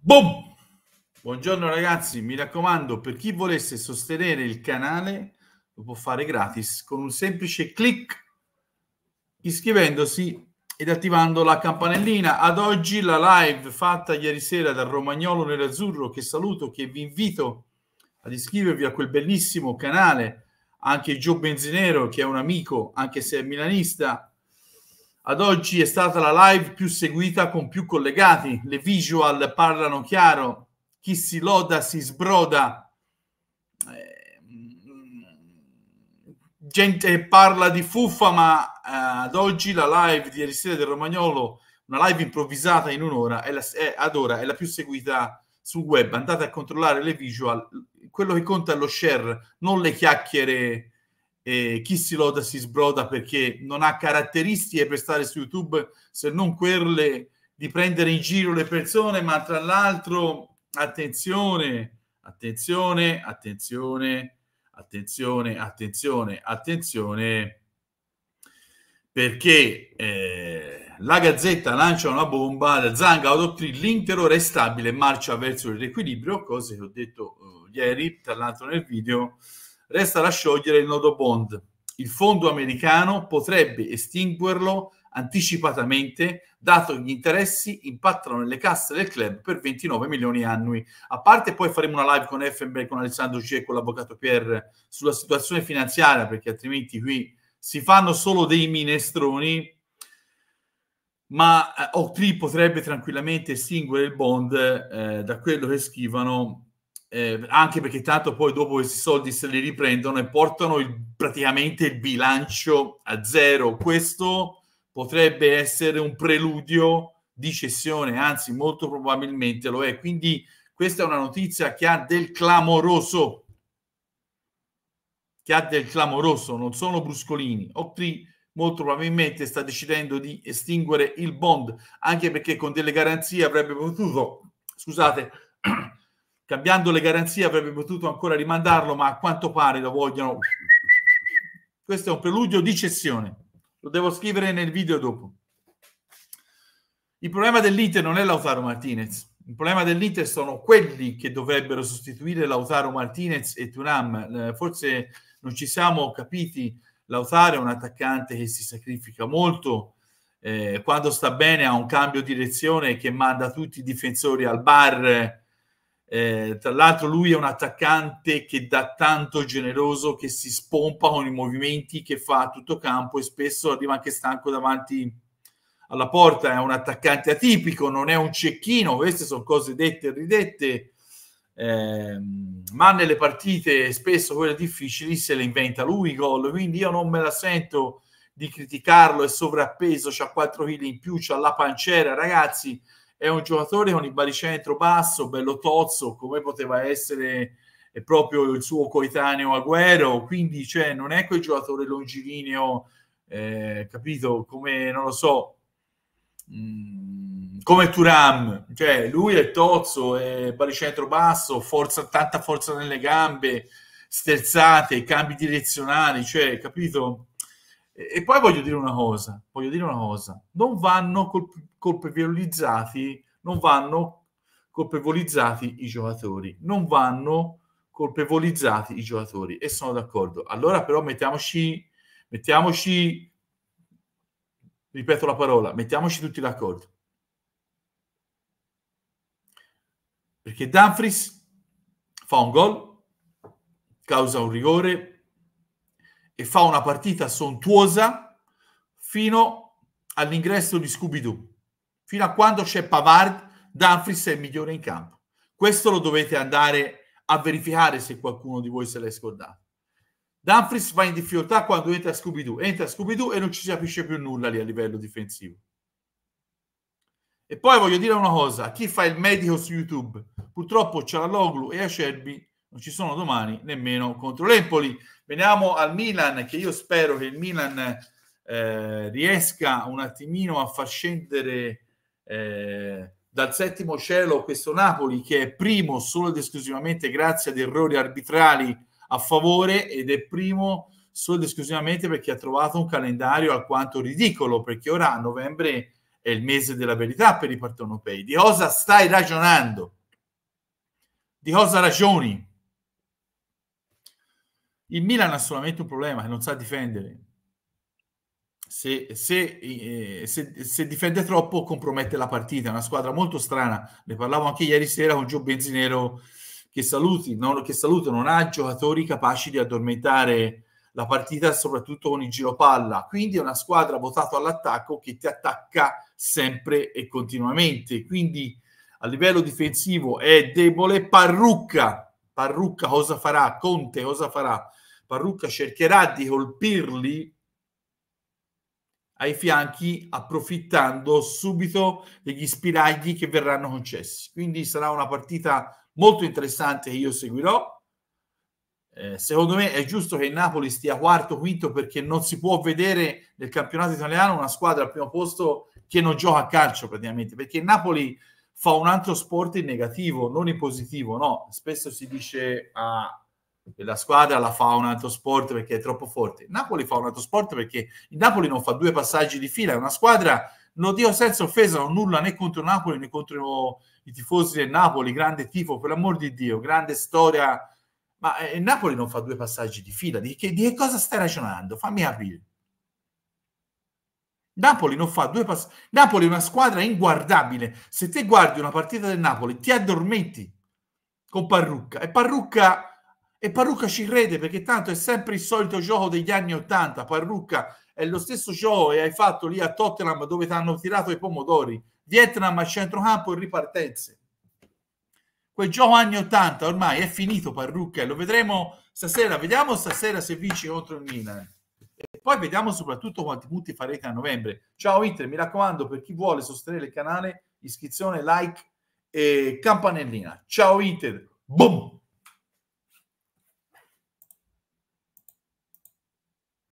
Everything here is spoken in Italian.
Boom! Buongiorno ragazzi, mi raccomando, per chi volesse sostenere il canale lo può fare gratis con un semplice clic iscrivendosi ed attivando la campanellina. Ad oggi la live fatta ieri sera dal Romagnolo Nerazzurro che saluto, che vi invito ad iscrivervi a quel bellissimo canale, anche Gio Benzinero che è un amico, anche se è milanista, ad oggi è stata la live più seguita con più collegati, le visual parlano chiaro, chi si loda si sbroda, eh, gente parla di fuffa, ma eh, ad oggi la live di ieri del Romagnolo, una live improvvisata in un'ora, è la, è, ad ora è la più seguita sul web. Andate a controllare le visual, quello che conta è lo share, non le chiacchiere eh, chi si loda si sbroda perché non ha caratteristiche per stare su YouTube se non quelle di prendere in giro le persone, ma tra l'altro attenzione, attenzione, attenzione, attenzione, attenzione, attenzione, perché eh, la Gazzetta lancia una bomba, la Zanga Doctrine, l'intero è stabile, marcia verso il riequilibrio, cose che ho detto eh, ieri, tra l'altro nel video, Resta da sciogliere il nodo bond. Il fondo americano potrebbe estinguerlo anticipatamente, dato che gli interessi impattano nelle casse del club per 29 milioni annui. A parte poi faremo una live con Effenberg, con Alessandro G e con l'avvocato Pierre sulla situazione finanziaria, perché altrimenti qui si fanno solo dei minestroni ma eh, Oakley potrebbe tranquillamente estinguere il bond eh, da quello che scrivono eh, anche perché tanto poi dopo questi soldi se li riprendono e portano il, praticamente il bilancio a zero. Questo potrebbe essere un preludio di cessione, anzi molto probabilmente lo è. Quindi questa è una notizia che ha del clamoroso, che ha del clamoroso, non sono bruscolini. Octree molto probabilmente sta decidendo di estinguere il bond, anche perché con delle garanzie avrebbe potuto, scusate, cambiando le garanzie avrebbe potuto ancora rimandarlo, ma a quanto pare lo vogliono. Questo è un preludio di cessione, lo devo scrivere nel video dopo. Il problema dell'Inter non è Lautaro Martinez, il problema dell'Inter sono quelli che dovrebbero sostituire Lautaro Martinez e Turam. Eh, forse non ci siamo capiti, Lautaro è un attaccante che si sacrifica molto, eh, quando sta bene ha un cambio di direzione che manda tutti i difensori al bar eh, tra l'altro lui è un attaccante che dà tanto generoso, che si spompa con i movimenti, che fa a tutto campo e spesso arriva anche stanco davanti alla porta. È un attaccante atipico, non è un cecchino. Queste sono cose dette e ridette. Eh, ma nelle partite spesso quelle difficili se le inventa lui gol quindi io non me la sento di criticarlo è sovrappeso ha 4 kg in più ha la pancera ragazzi è un giocatore con il baricentro basso, bello tozzo, come poteva essere eh, proprio il suo coetaneo Agüero, quindi cioè, non è quel giocatore longilineo, eh, capito, come, non lo so, mh, mm, come Turam, cioè lui è tozzo, è baricentro basso, forza, tanta forza nelle gambe, sterzate, cambi direzionali, cioè, capito? E, e poi voglio dire una cosa, voglio dire una cosa, non vanno col, colpevolizzati, non vanno colpevolizzati i giocatori, non vanno colpevolizzati i giocatori e sono d'accordo. Allora però mettiamoci, mettiamoci, ripeto la parola, mettiamoci tutti d'accordo. Perché Danfries fa un gol, causa un rigore e fa una partita sontuosa fino all'ingresso di Scooby-Doo fino a quando c'è Pavard, Danfries è il migliore in campo. Questo lo dovete andare a verificare se qualcuno di voi se l'è scordato. Danfries va in difficoltà quando entra Scooby-Doo, entra Scooby-Doo e non ci si capisce più nulla lì a livello difensivo. E poi voglio dire una cosa, chi fa il medico su YouTube, purtroppo c'è la Loglu e Acerbi non ci sono domani nemmeno contro l'Empoli. Veniamo al Milan, che io spero che il Milan eh, riesca un attimino a far scendere eh, dal settimo cielo questo Napoli che è primo solo ed esclusivamente grazie ad errori arbitrali a favore ed è primo solo ed esclusivamente perché ha trovato un calendario alquanto ridicolo perché ora a novembre è il mese della verità per i partonopei Di cosa stai ragionando? Di cosa ragioni? Il Milan ha solamente un problema che non sa difendere se, se, eh, se, se, difende troppo compromette la partita. È una squadra molto strana. Ne parlavo anche ieri sera con Gio Benzinero che, saluti, non, che saluto, non ha giocatori capaci di addormentare la partita, soprattutto con il giro palla. Quindi è una squadra votata all'attacco che ti attacca sempre e continuamente. Quindi a livello difensivo è debole. Parrucca, Parrucca cosa farà? Conte cosa farà? Parrucca cercherà di colpirli ai fianchi approfittando subito degli spiragli che verranno concessi. Quindi sarà una partita molto interessante che io seguirò. Eh, secondo me è giusto che il Napoli stia quarto, quinto perché non si può vedere nel campionato italiano una squadra al primo posto che non gioca a calcio praticamente, perché il Napoli fa un altro sport in negativo, non in positivo, no? Spesso si dice a ah, la squadra la fa un altro sport perché è troppo forte. Il Napoli fa un altro sport perché il Napoli non fa due passaggi di fila, è una squadra, non dico senza offesa, non nulla né contro Napoli né contro i tifosi del Napoli, grande tifo, per l'amor di Dio, grande storia, ma eh, il Napoli non fa due passaggi di fila, di che, di che cosa stai ragionando? Fammi capire. Napoli non fa due passaggi. Napoli è una squadra inguardabile. Se te guardi una partita del Napoli, ti addormenti con Parrucca e Parrucca e Parrucca ci crede perché tanto è sempre il solito gioco degli anni 80. Parrucca è lo stesso gioco che hai fatto lì a Tottenham dove ti hanno tirato i pomodori. Vietnam a centrocampo e ripartenze. Quel gioco anni 80 ormai è finito Parrucca e lo vedremo stasera. Vediamo stasera se vinci contro il Milan. E poi vediamo soprattutto quanti punti farete a novembre. Ciao Inter, mi raccomando per chi vuole sostenere il canale, iscrizione, like e campanellina. Ciao Inter, boom!